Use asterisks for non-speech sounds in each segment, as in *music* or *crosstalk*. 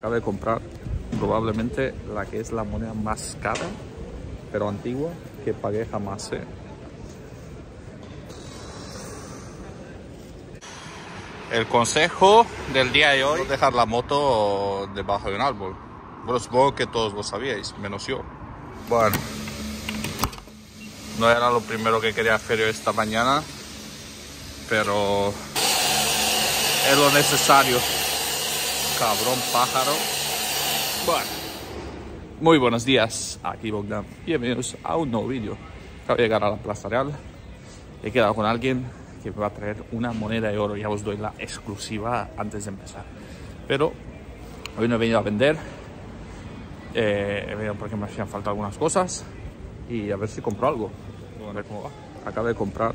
Acabo de comprar probablemente la que es la moneda más cara, pero antigua, que pagué jamás. ¿eh? El consejo del día de hoy dejar la moto debajo de un árbol. Bueno, supongo que todos lo sabíais, menos yo. Bueno, no era lo primero que quería hacer esta mañana, pero es lo necesario cabrón pájaro. Bueno. Muy buenos días, aquí Bogdan. Bienvenidos a un nuevo vídeo. Acabo de llegar a la Plaza Real. He quedado con alguien que me va a traer una moneda de oro. Ya os doy la exclusiva antes de empezar. Pero hoy no he venido a vender. Eh, he venido porque me hacían falta algunas cosas. Y a ver si compro algo. Acabo de comprar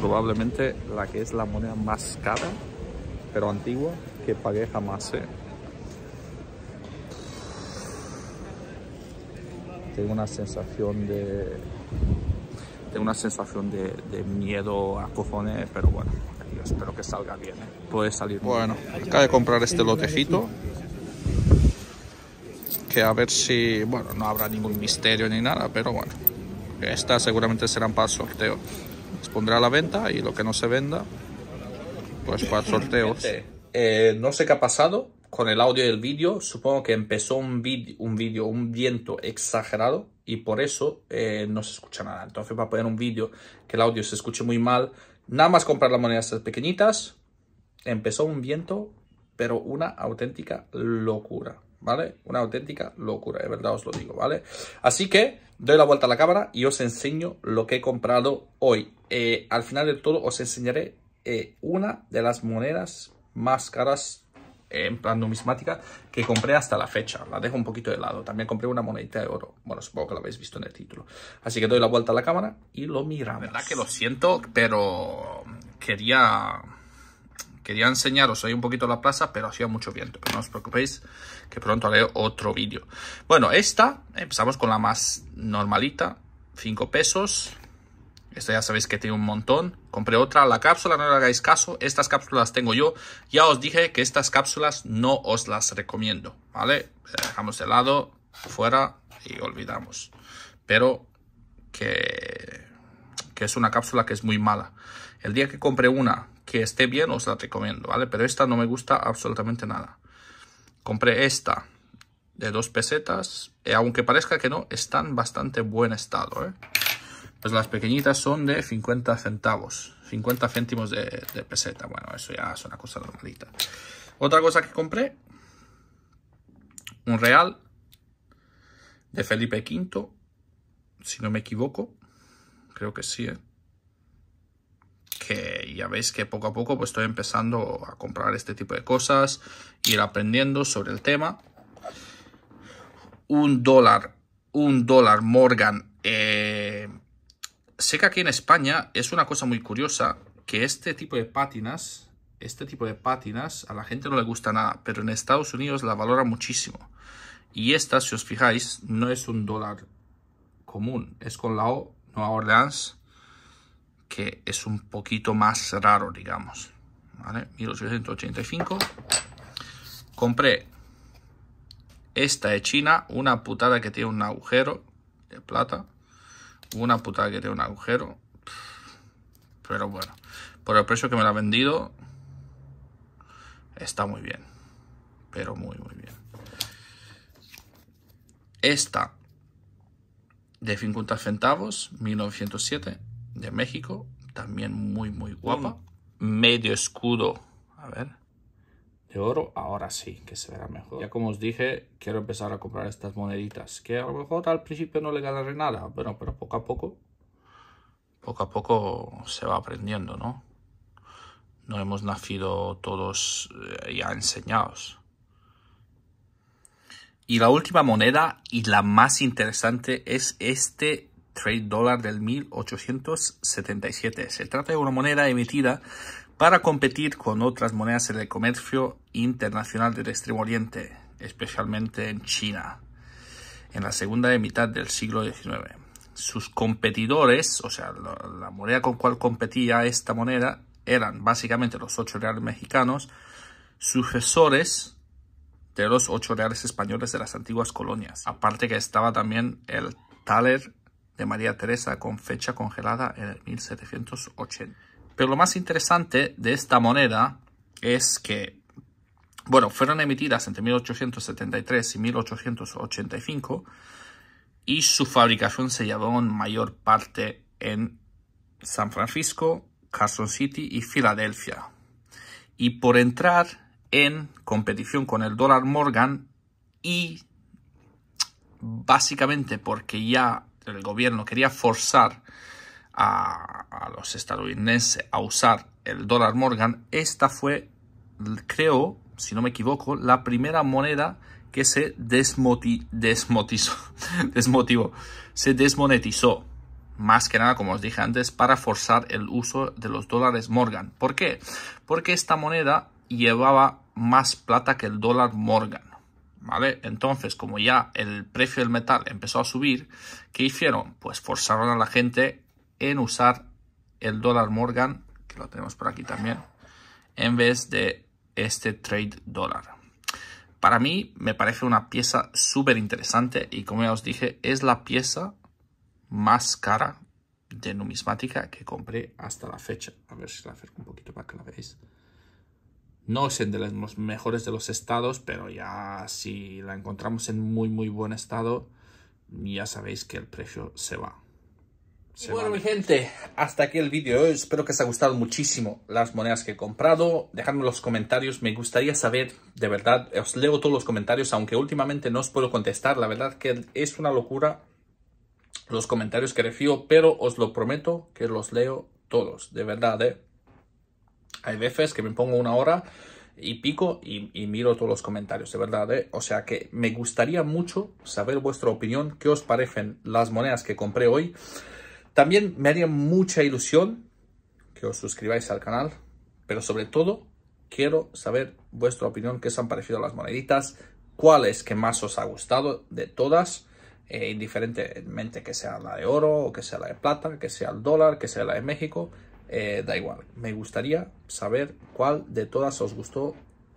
probablemente la que es la moneda más cara, pero antigua, que pagué jamás. Eh. tengo una sensación de tengo una sensación de, de miedo a cojones, pero bueno, espero que salga bien, ¿eh? puede salir Bueno, acaba de comprar este lotejito que a ver si, bueno, no habrá ningún misterio ni nada, pero bueno, estas seguramente serán para sorteo. les pondré a la venta y lo que no se venda, pues para *laughs* sorteos. Eh, no sé qué ha pasado, con el audio del vídeo, supongo que empezó un vídeo, un, video, un viento exagerado y por eso eh, no se escucha nada. Entonces, para poner un vídeo que el audio se escuche muy mal, nada más comprar las monedas pequeñitas, empezó un viento, pero una auténtica locura. ¿Vale? Una auténtica locura, de verdad os lo digo, ¿vale? Así que doy la vuelta a la cámara y os enseño lo que he comprado hoy. Eh, al final del todo os enseñaré eh, una de las monedas más caras en plan numismática que compré hasta la fecha. La dejo un poquito de lado. También compré una monedita de oro. Bueno, supongo que la habéis visto en el título. Así que doy la vuelta a la cámara y lo miramos. La verdad que lo siento, pero quería... Quería enseñaros hoy un poquito la plaza, pero hacía mucho viento. no os preocupéis, que pronto haré otro vídeo. Bueno, esta, empezamos con la más normalita. 5 pesos. Esta ya sabéis que tiene un montón. Compré otra, la cápsula, no le hagáis caso. Estas cápsulas tengo yo. Ya os dije que estas cápsulas no os las recomiendo, ¿vale? Dejamos de lado, fuera y olvidamos. Pero que, es una cápsula que es muy mala. El día que compré una que esté bien, os la recomiendo, ¿vale? Pero esta no me gusta absolutamente nada. Compré esta de dos pesetas. Eh, aunque parezca que no, están bastante buen estado, ¿eh? Pues las pequeñitas son de 50 centavos, 50 céntimos de, peseta. Bueno, eso ya es una cosa normalita. Otra cosa que compré, un real de Felipe V, si no me equivoco. Creo que sí, ¿eh? que ya veis que poco a poco pues estoy empezando a comprar este tipo de cosas, ir aprendiendo sobre el tema. Un dólar, un dólar Morgan sé que aquí en España es una cosa muy curiosa que este tipo de pátinas, este tipo de pátinas a la gente no le gusta nada, pero en Estados Unidos la valora muchísimo. Y esta, si os fijáis, no es un dólar común, es con la O, Nueva Orleans, que es un poquito más raro, digamos. ¿Vale? 1885. Compré esta de China, una putada que tiene un agujero de plata. Una puta que tiene un agujero. Pero bueno, por el precio que me la ha vendido, está muy bien. Pero muy, muy bien. Esta de 50 centavos, 1907, de México. También muy, muy guapa. medio escudo. A ver de oro, ahora sí que se verá mejor. Ya como os dije, quiero empezar a comprar estas moneditas, que a lo mejor al principio no le ganaré nada, pero poco a poco, poco a poco se va aprendiendo, ¿no? No hemos nacido todos eh, ya enseñados. Y la última moneda y la más interesante es este trade dólar del 1877. Se trata de una moneda emitida para competir con otras monedas en el comercio internacional del Extremo Oriente, especialmente en China, en la segunda mitad del siglo XIX. Sus competidores, o sea, la, moneda con cual competía esta moneda, eran básicamente los ocho reales mexicanos, sucesores de los ocho reales españoles de las antiguas colonias. Aparte que estaba también el taler de María Teresa con fecha congelada en 1780. Pero lo más interesante de esta moneda es que, bueno, fueron emitidas entre 1873 y 1885 y su fabricación se llevó en mayor parte en San Francisco, Carson City y Filadelfia. Y por entrar en competición con el dólar Morgan y básicamente porque ya el gobierno quería forzar a, los estadounidenses a usar el dólar Morgan, esta fue, creo, si no me equivoco, la primera moneda que se desmotizó, *laughs* desmotivó, se desmonetizó. Más que nada, como os dije antes, para forzar el uso de los dólares Morgan. ¿Por qué? Porque esta moneda llevaba más plata que el dólar Morgan. ¿Vale? Entonces, como ya el precio del metal empezó a subir, ¿qué hicieron? Pues forzaron a la gente en usar el dólar Morgan, que lo tenemos por aquí también, en vez de este trade dólar. Para mí me parece una pieza súper interesante y como ya os dije, es la pieza más cara de numismática que compré hasta la fecha. A ver si la acerco un poquito para que la veáis. No es de los mejores de los estados, pero ya si la encontramos en muy muy buen estado, ya sabéis que el precio se va bueno, mi gente, hasta aquí el vídeo. Espero que os haya gustado muchísimo las monedas que he comprado. Dejadme los comentarios. Me gustaría saber, de verdad, os leo todos los comentarios, aunque últimamente no os puedo contestar. La verdad que es una locura los comentarios que recibo, pero os lo prometo que los leo todos, de verdad, ¿eh? Hay veces que me pongo una hora y pico y, y, miro todos los comentarios, de verdad. ¿eh? O sea que me gustaría mucho saber vuestra opinión, qué os parecen las monedas que compré hoy. También me haría mucha ilusión que os suscribáis al canal, pero sobre todo quiero saber vuestra opinión, qué os han parecido las moneditas, cuál es que más os ha gustado de todas, eh, indiferentemente que sea la de oro o que sea la de plata, que sea el dólar, que sea la de México, eh, da igual. Me gustaría saber cuál de todas os gustó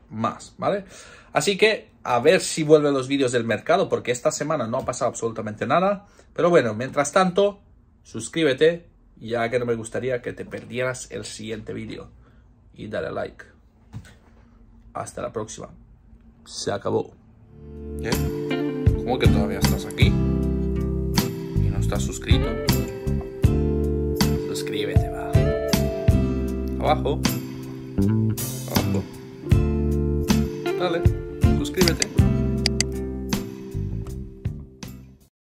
más, ¿vale? Así que a ver si vuelven los vídeos del mercado, porque esta semana no ha pasado absolutamente nada. Pero bueno, mientras tanto, suscríbete, ya que no me gustaría que te perdieras el siguiente vídeo. Y dale like. Hasta la próxima. Se acabó. ¿Eh? ¿Cómo que todavía estás aquí? ¿Y no estás suscrito? Suscríbete, va. Abajo. Abajo. Dale.